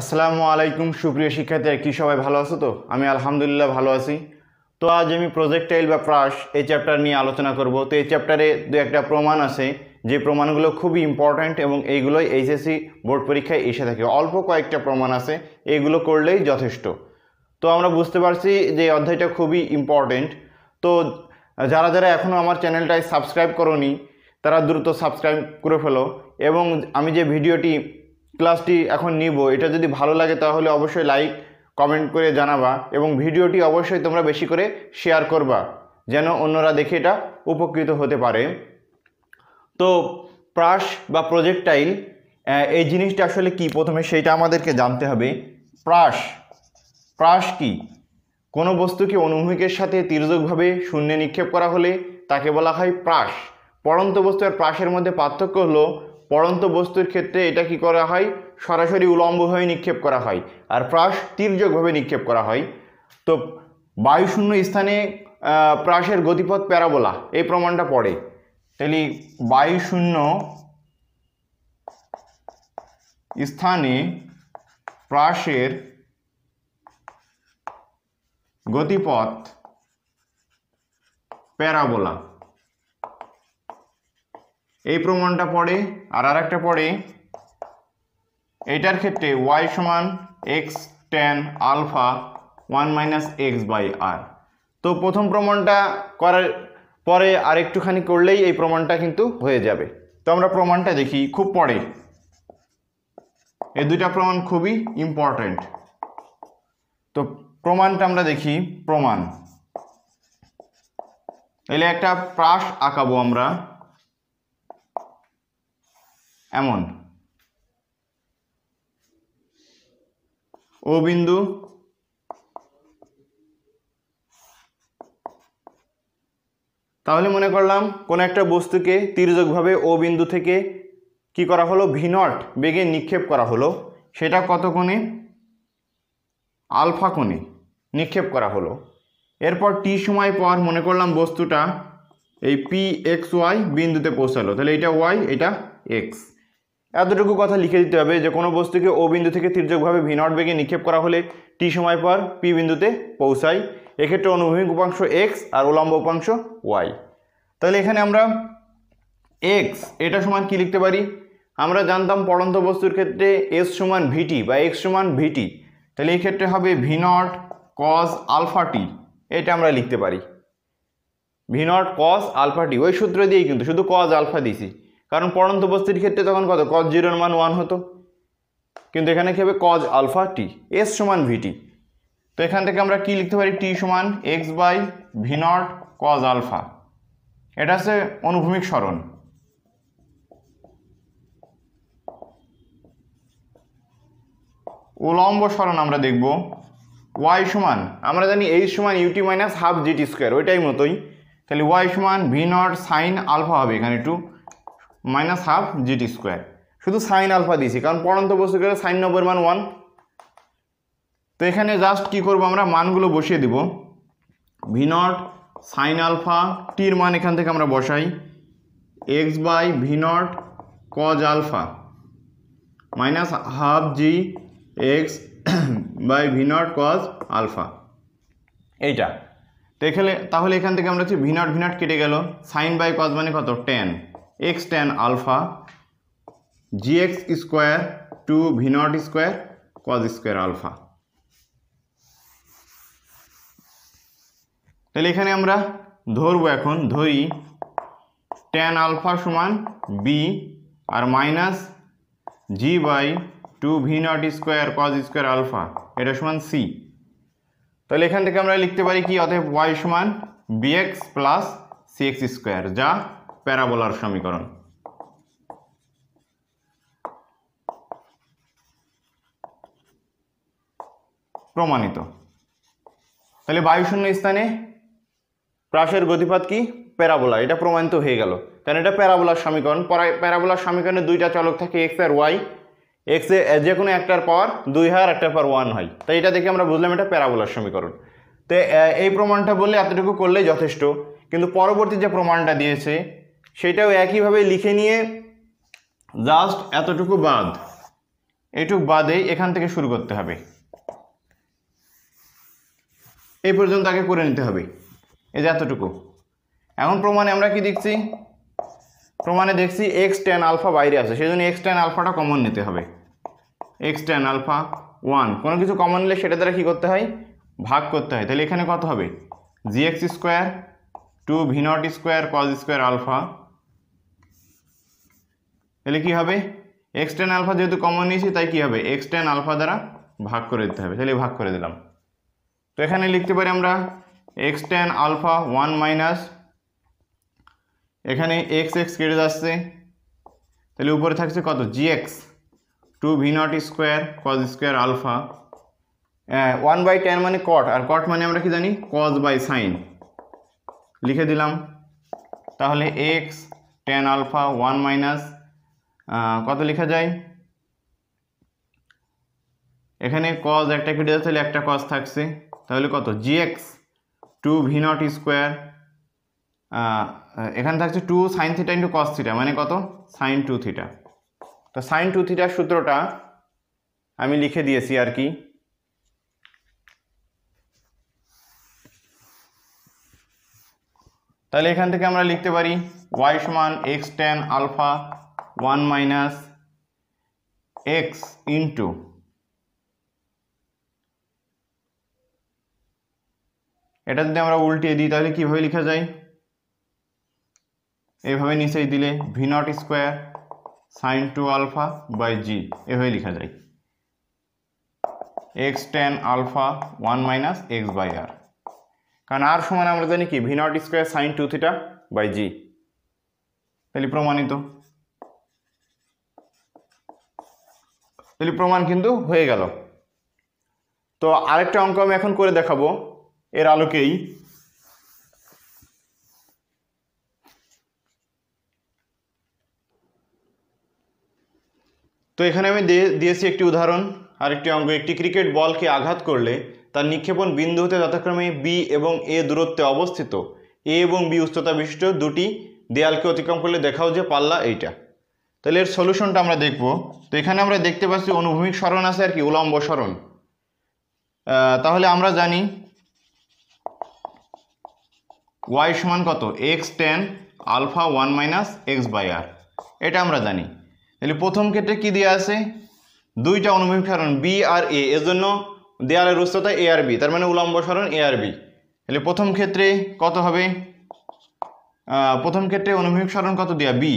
আসসালামু আলাইকুম সুপ্রিয় শিক্ষার্থীরা কি সবাই ভালো আছো তো আমি আলহামদুলিল্লাহ ভালো আছি তো আজ আমি প্রজেক্টাইল বা প্রাশ এই চ্যাপ্টার নিয়ে আলোচনা করব তো এই চ্যাপ্টারে দু একটা প্রমাণ আছে যে প্রমাণগুলো খুবই ইম্পর্ট্যান্ট এবং এইগুলোই এইচএসসি বোর্ড পরীক্ষায় এসে থাকে অল্প কয়েকটা প্রমাণ আছে এইগুলো করলেই যথেষ্ট তো আমরা বুঝতে পারছি যে অধ্যায়টা খুবই ইম্পর্ট্যান্ট তো যারা যারা এখনও আমার চ্যানেলটায় সাবস্ক্রাইব করনি তারা দ্রুত সাবস্ক্রাইব করে ফেলো এবং আমি যে ভিডিওটি ক্লাসটি এখন নিব এটা যদি ভালো লাগে তাহলে অবশ্যই লাইক কমেন্ট করে জানাবা এবং ভিডিওটি অবশ্যই তোমরা বেশি করে শেয়ার করবা যেন অন্যরা দেখে এটা উপকৃত হতে পারে তো প্রাস বা প্রজেক্টাইল এই জিনিসটা আসলে কি প্রথমে সেটা আমাদেরকে জানতে হবে প্রাস প্রাস কি কোনো বস্তুকে অনুভূমিকের সাথে তীর্যকভাবে শূন্যে নিক্ষেপ করা হলে তাকে বলা হয় প্রাস পরন্ত বস্তু আর প্রাসের মধ্যে পার্থক্য হলো পড়ন্ত বস্তুর ক্ষেত্রে এটা কি করা হয় সরাসরি উলম্বভাবে নিক্ষেপ করা হয় আর প্রাস তির্যকভাবে নিক্ষেপ করা হয় তো বায়ুশূন্য স্থানে প্রাসের গতিপথ প্যারাবোলা এই প্রমাণটা পড়ে তাহলে বায়ুশূন্য স্থানে প্রাসের গতিপথ প্যারাবোলা এই প্রমাণটা পড়ে আর আর একটা পড়ে এটার ক্ষেত্রে ওয়াই সমান X tan alpha one minus X by R তো প্রথম প্রমাণটা করার পরে আর একটুখানি করলেই এই প্রমাণটা কিন্তু হয়ে যাবে তো আমরা প্রমাণটা দেখি খুব পড়ে এই দুইটা প্রমাণ খুবই ইম্পর্ট্যান্ট তো প্রমাণটা আমরা দেখি প্রমাণ এলে একটা প্রাস আঁকাবো আমরা এমন ও বিন্দু তাহলে মনে করলাম কোনো একটা বস্তুকে তির্যকভাবে ও বিন্দু থেকে কি করা হলো ভিনট বেগে নিক্ষেপ করা হলো সেটা কত কোণে আলফা কোণে নিক্ষেপ করা হলো এরপর টি সময় পর মনে করলাম বস্তুটা এই পি এক্স ওয়াই বিন্দুতে পৌঁছালো তাহলে এটা ওয়াই এটা এক্স এতটুকু কথা লিখে দিতে হবে যে কোনো বস্তুকে ও বিন্দু থেকে তির্যকভাবে ভিনট বেগে নিক্ষেপ করা হলে টি সময় পর পি বিন্দুতে পৌঁছায় এক্ষেত্রে অনুভূমিক উপাংশ এক্স আর উলম্ব উপাংশ ওয়াই তাহলে এখানে আমরা এক্স এটা সমান কি লিখতে পারি আমরা জানতাম পড়ন্ত বস্তুর ক্ষেত্রে এস সমান ভিটি বা এক্স সমান ভিটি তাহলে এই ক্ষেত্রে হবে ভিনট কস আলফা টি এটা আমরা লিখতে পারি ভিনট কস আলফা টি ওই সূত্র দিয়েই কিন্তু শুধু কস আলফা দিছি কারণ পরন্ত বস্তির ক্ষেত্রে তখন কত কজ জিরোর মান ওয়ান হতো কিন্তু এখানে কী হবে কজ আলফা টি এস সমান ভিটি তো এখান থেকে আমরা কি লিখতে পারি টি সমান X by V naught cos alpha এটা হচ্ছে অনুভূমিক স্মরণ উলম্ব স্মরণ আমরা দেখব ওয়াই সমান আমরা জানি এইচ সমান U T minus half G T square ওইটাই মতোই তাহলে ওয়াই সমান ভি নট সাইন আলফা হবে এখানে two minus half G T square শুধু সাইন আলফা দিয়েছি কারণ পড়ন্ত বসে গেলে সাইন নব্বই মান ওয়ান তো এখানে জাস্ট কি করব আমরা মানগুলো বসিয়ে দিব ভি নট সাইন আলফা টির মান এখান থেকে আমরা বসাই X by V naught cos alpha minus half G X by V naught cos alpha এইটা তো তাহলে এখান থেকে আমরা হচ্ছে ভি নট ভি নট কেটে গেল সাইন বাই কজ মানে কত tan X tan alpha G X square two V naught square cos square alpha তাহলে এখানে আমরা ধরবো এখন ধরি টেন আলফা সমান B R minus G by two V naught square cos square alpha এটা সমান সি তাহলে এখান থেকে আমরা লিখতে পারি কি অতএব ওয়াই সমান B X plus C X square যা প্যারাবোলার সমীকরণ প্রমাণিত তাহলে বায়ুশূন্য স্থানে প্রাসের গতিপাত কি প্যারাবোলা এটা প্রমাণিত হয়ে গেল কারণ এটা প্যারাবোলার সমীকরণ প্যারাবোলার সমীকরণে দুইটা চলক থাকে এক্স আর ওয়াই এক্স এর যে কোনো একটার পাওয়ার দুই হয় আর একটার পাওয়ার ওয়ান হয় তাই এটা দেখে আমরা বুঝলাম এটা প্যারাবোলার সমীকরণ তো এই প্রমাণটা বললে এতটুকু করলেই যথেষ্ট কিন্তু পরবর্তী যে প্রমাণটা দিয়েছে সেটাও একইভাবে লিখে নিয়ে জাস্ট এতটুকু বাদ এটুকু বাদে এখান থেকে শুরু করতে হবে এই পর্যন্ত আগে করে নিতে হবে এই যে এতটুকু এখন প্রমাণে আমরা কি দেখছি প্রমাণে দেখছি এক্স টেন আলফা বাইরে আছে সেই জন্য এক্স টেন আলফাটা কমন নিতে হবে এক্স টেন আলফা ওয়ান কোনো কিছু কমন নিলে সেটা দ্বারা কী করতে হয় ভাগ করতে হয় তাহলে এখানে কত হবে G X square two V naught square cos square alpha তাহলে কি হবে এক্স টেন আলফা যেহেতু কমন নিয়েছি তাই কি হবে এক্স টেন আলফা দ্বারা ভাগ করে দিতে হবে তাহলে ভাগ করে দিলাম তো এখানে লিখতে পারি আমরা X tan alpha one minus এখানে এক্স এক্স কেটে যাচ্ছে তাহলে উপরে থাকছে কত G X two V naught square cos square alpha one by tan মানে কট আর কট মানে আমরা কি জানি কজ বাই সাইন লিখে দিলাম তাহলে X tan alpha one minus কত লেখা যায় এখানে কজ একটা কেটে যাচ্ছে তাহলে একটা কজ থাকছে তাহলে কত G X two V naught square এখানে থাকছে two sine theta into cos theta মানে কত সাইন টু থিটা তো সাইন টু থিটার সূত্রটা আমি লিখে দিয়েছি আর কি তাহলে এখান থেকে আমরা লিখতে পারি ওয়াই সমান X tan alpha one minus X into এটা যদি আমরা উল্টিয়ে দিই তাহলে কীভাবে লিখা যায় এভাবে নিচেই দিলে V naught square sine two alpha by G এভাবে লেখা যায় X tan alpha one minus X by R কারণ আর সমান আমরা জানি কি V naught square sine two theta by G তাহলে প্রমাণিত তাহলে প্রমাণ কিন্তু হয়ে গেল তো আরেকটা অঙ্ক আমি এখন করে দেখাবো এর আলোকেই তো এখানে আমি দিয়েছি একটি উদাহরণ আরেকটি অঙ্ক একটি ক্রিকেট বলকে আঘাত করলে তার নিক্ষেপণ বিন্দু হতে যথাক্রমে বি এবং এ দূরত্বে অবস্থিত এ এবং বি উচ্চতা বিশিষ্ট দুটি দেয়ালকে অতিক্রম করলে দেখাও যে পাল্লা এইটা তাহলে এর সলিউশনটা আমরা দেখব তো এখানে আমরা দেখতে পাচ্ছি অনুভূমিক সরণ আছে আর কি উলম্ব সরণ তাহলে আমরা জানি ওয়াই সমান কত X tan alpha one minus X by R এটা আমরা জানি তাহলে প্রথম ক্ষেত্রে কি দেওয়া আছে দুইটা অনুভূমিক সরণ বি আর এ এর জন্য দেয়ালের উচ্চতা এ আর বি তার মানে উলম্ব সরণ এ আর বি তাহলে প্রথম ক্ষেত্রে কত হবে প্রথম ক্ষেত্রে অনুভূমিক সরণ কত দেওয়া বি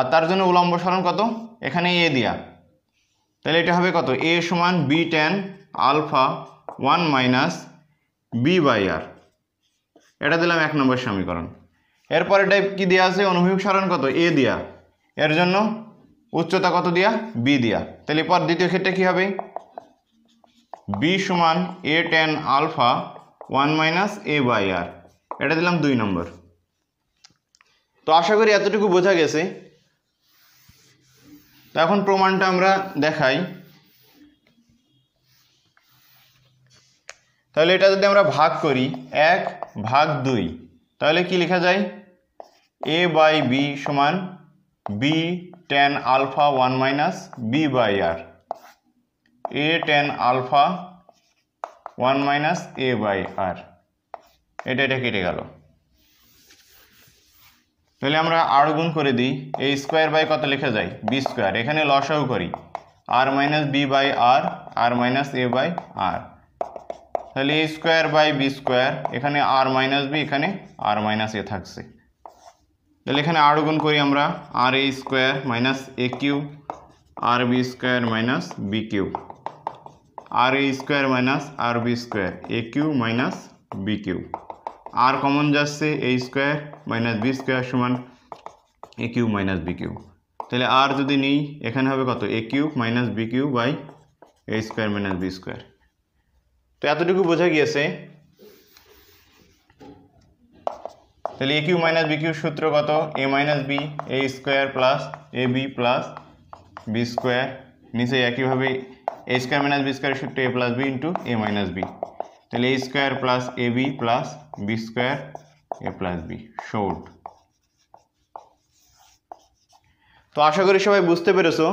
আর তার জন্য উলম্ব সরণ কত এখানে এ দেয়া তাহলে এটা হবে কত এ সমান B tan alpha one minus B by R এটা দিলাম এক নম্বর সমীকরণ এরপর এটা কী দেওয়া আছে অনুভূমিক সরণ কত এ দেয়া এর জন্য উচ্চতা কত দেয়া বি দেয়া তাহলে পর দ্বিতীয় ক্ষেত্রে কী হবে বি সমান A tan alpha one minus A by R এটা দিলাম দুই নম্বর তো আশা করি এতটুকু বোঝা গেছে তো এখন প্রমাণটা আমরা দেখাই তাহলে এটা যদি আমরা ভাগ করি এক ভাগ দুই তাহলে কি লেখা যায় এ বাই বি সমান B tan alpha one minus B by R A tan alpha one minus A by R এটা এটা কেটে গেল তাহলে আমরা আর গুণ করে দিই এই স্কোয়ার বাই কত লেখা যায় বি স্কোয়ার এখানে লসাও করি R minus B by R R minus A by R তাহলে A square by B square এখানে আর মাইনাস বি এখানে আর মাইনাস এ থাকছে তাহলে এখানে আর গুণ করি আমরা R A square minus A cube R B square minus B cube R A square minus R B square A cube minus B cube R common যাচ্ছে A square minus B square সমান A cube minus B cube তাহলে R যদি নিই এখানে হবে কত A cube minus B cube by A square minus B square তো এতটুকু বোঝা গিয়েছে তাহলে A cube minus B Q সূত্র কত A minus B A square plus A B plus B square নিচে একইভাবে A square minus B square সূত্র A plus B into A minus B তাহলে A square plus A B plus B square A plus B শোট তো আশা করি সবাই বুঝতে পেরেছো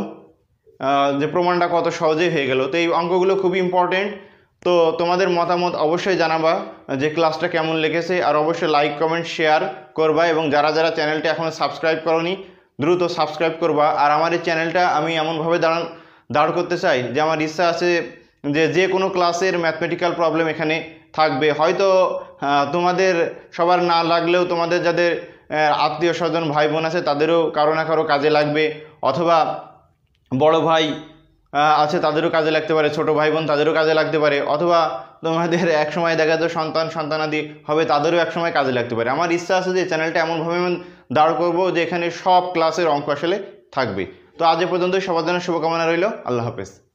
যে প্রমাণটা কত সহজেই হয়ে গেল তো এই অঙ্কগুলো খুবই ইম্পর্টেন্ট তো তোমাদের মতামত অবশ্যই জানাবা যে ক্লাসটা কেমন লেগেছে আর অবশ্যই লাইক কমেন্ট শেয়ার করবা এবং যারা যারা চ্যানেলটা এখনও সাবস্ক্রাইব করনি দ্রুত সাবস্ক্রাইব করবা আর আমার এই চ্যানেলটা আমি এমনভাবে দাঁড়ান দাঁড় করতে চাই যে আমার ইচ্ছা আছে যে যে কোনো ক্লাসের ম্যাথমেটিক্যাল প্রবলেম এখানে থাকবে হয়তো তোমাদের সবার না লাগলেও তোমাদের যাদের আত্মীয় স্বজন ভাই বোন আছে তাদেরও কারো না কারো কাজে লাগবে অথবা বড় ভাই আছে তাদেরও কাজে লাগতে পারে ছোট ভাই বোন তাদেরও কাজে লাগতে পারে অথবা তোমাদের এক সময় দেখা যায় সন্তান সন্তানাদি হবে তাদেরও এক সময় কাজে লাগতে পারে আমার ইচ্ছা আছে যে চ্যানেলটা এমনভাবে আমি দাঁড় করবো যে এখানে সব ক্লাসের অঙ্ক আসলে থাকবে তো আজ এ সবার জন্য শুভকামনা রইল আল্লাহ হাফেজ